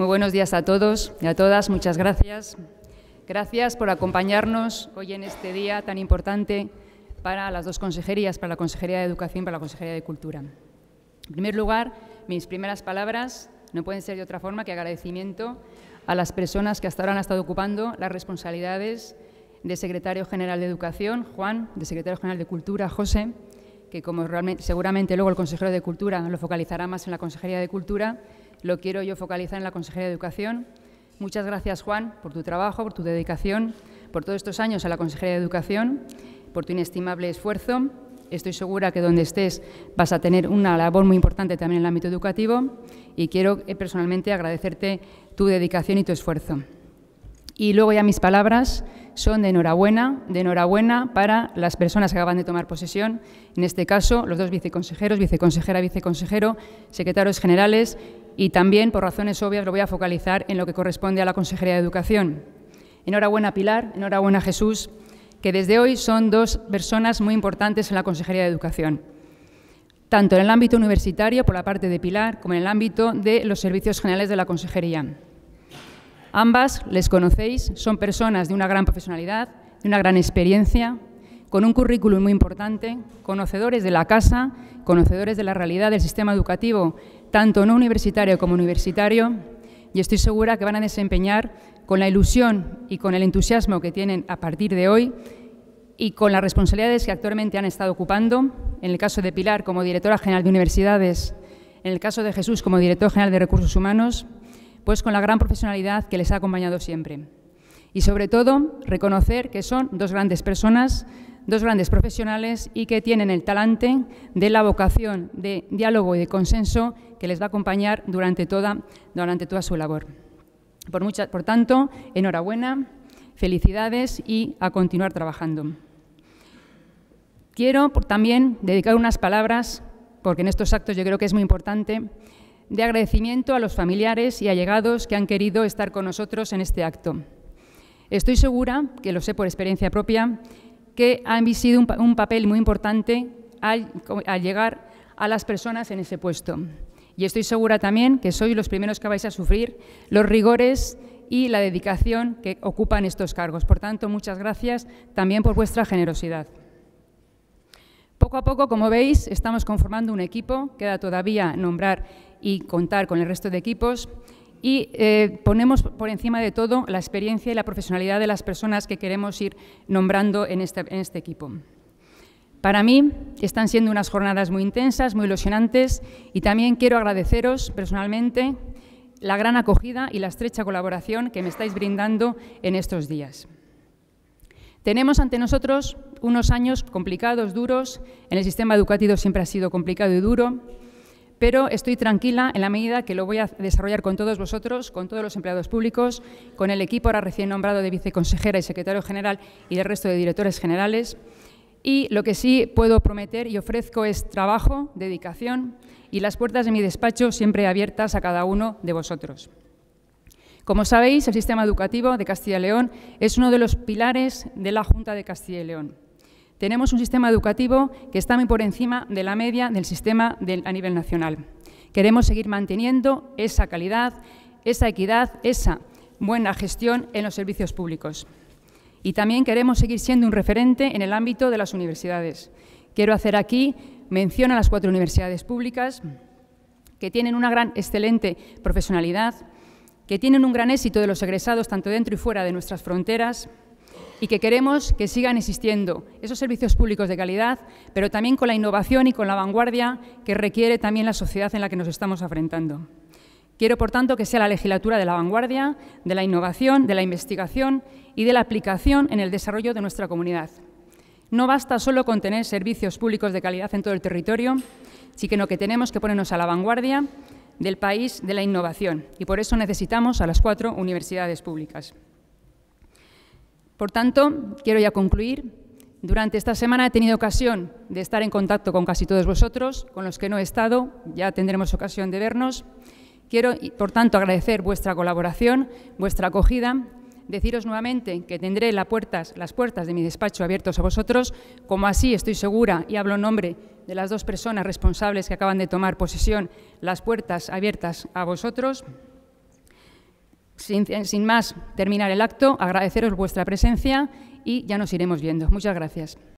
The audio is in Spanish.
Muy buenos días a todos y a todas. Muchas gracias. Gracias por acompañarnos hoy en este día tan importante para las dos consejerías, para la Consejería de Educación y para la Consejería de Cultura. En primer lugar, mis primeras palabras no pueden ser de otra forma que agradecimiento a las personas que hasta ahora han estado ocupando las responsabilidades de secretario general de Educación, Juan, de secretario general de Cultura, José, que como seguramente luego el consejero de Cultura lo focalizará más en la Consejería de Cultura, lo quiero yo focalizar en la Consejería de Educación. Muchas gracias, Juan, por tu trabajo, por tu dedicación, por todos estos años a la Consejería de Educación, por tu inestimable esfuerzo. Estoy segura que donde estés vas a tener una labor muy importante también en el ámbito educativo y quiero eh, personalmente agradecerte tu dedicación y tu esfuerzo. Y luego ya mis palabras son de enhorabuena, de enhorabuena para las personas que acaban de tomar posesión, en este caso los dos viceconsejeros, viceconsejera, viceconsejero, secretarios generales y también, por razones obvias, lo voy a focalizar en lo que corresponde a la Consejería de Educación. Enhorabuena Pilar, enhorabuena Jesús, que desde hoy son dos personas muy importantes en la Consejería de Educación, tanto en el ámbito universitario por la parte de Pilar como en el ámbito de los servicios generales de la Consejería. Ambas, les conocéis, son personas de una gran profesionalidad, de una gran experiencia, con un currículum muy importante, conocedores de la casa, conocedores de la realidad del sistema educativo tanto no universitario como universitario, y estoy segura que van a desempeñar con la ilusión y con el entusiasmo que tienen a partir de hoy y con las responsabilidades que actualmente han estado ocupando, en el caso de Pilar como directora general de universidades, en el caso de Jesús como director general de recursos humanos, pues con la gran profesionalidad que les ha acompañado siempre. Y sobre todo, reconocer que son dos grandes personas dos grandes profesionales y que tienen el talante de la vocación de diálogo y de consenso que les va a acompañar durante toda, durante toda su labor. Por, por tanto, enhorabuena, felicidades y a continuar trabajando. Quiero también dedicar unas palabras, porque en estos actos yo creo que es muy importante, de agradecimiento a los familiares y allegados que han querido estar con nosotros en este acto. Estoy segura, que lo sé por experiencia propia, que han sido un, papel muy importante al, al llegar a las personas en ese puesto. Y estoy segura también que sois los primeros que vais a sufrir los rigores y la dedicación que ocupan estos cargos. Por tanto, muchas gracias también por vuestra generosidad. Poco a poco, como veis, estamos conformando un equipo, queda todavía nombrar y contar con el resto de equipos, y eh, ponemos por encima de todo la experiencia y la profesionalidad de las personas que queremos ir nombrando en este, en este equipo. Para mí están siendo unas jornadas muy intensas, muy ilusionantes y también quiero agradeceros personalmente la gran acogida y la estrecha colaboración que me estáis brindando en estos días. Tenemos ante nosotros unos años complicados, duros, en el sistema educativo siempre ha sido complicado y duro, pero estoy tranquila en la medida que lo voy a desarrollar con todos vosotros, con todos los empleados públicos, con el equipo ahora recién nombrado de viceconsejera y secretario general y del resto de directores generales. Y lo que sí puedo prometer y ofrezco es trabajo, dedicación y las puertas de mi despacho siempre abiertas a cada uno de vosotros. Como sabéis, el sistema educativo de Castilla y León es uno de los pilares de la Junta de Castilla y León. Tenemos un sistema educativo que está muy por encima de la media del sistema a nivel nacional. Queremos seguir manteniendo esa calidad, esa equidad, esa buena gestión en los servicios públicos. Y también queremos seguir siendo un referente en el ámbito de las universidades. Quiero hacer aquí mención a las cuatro universidades públicas que tienen una gran, excelente profesionalidad, que tienen un gran éxito de los egresados tanto dentro y fuera de nuestras fronteras, y que queremos que sigan existiendo esos servicios públicos de calidad, pero también con la innovación y con la vanguardia que requiere también la sociedad en la que nos estamos enfrentando. Quiero, por tanto, que sea la legislatura de la vanguardia, de la innovación, de la investigación y de la aplicación en el desarrollo de nuestra comunidad. No basta solo con tener servicios públicos de calidad en todo el territorio, sino que tenemos que ponernos a la vanguardia del país de la innovación y por eso necesitamos a las cuatro universidades públicas. Por tanto, quiero ya concluir. Durante esta semana he tenido ocasión de estar en contacto con casi todos vosotros, con los que no he estado, ya tendremos ocasión de vernos. Quiero, por tanto, agradecer vuestra colaboración, vuestra acogida, deciros nuevamente que tendré las puertas de mi despacho abiertas a vosotros, como así estoy segura y hablo en nombre de las dos personas responsables que acaban de tomar posesión, las puertas abiertas a vosotros. Sin, más, terminar el acto, agradeceros vuestra presencia y ya nos iremos viendo. Muchas gracias.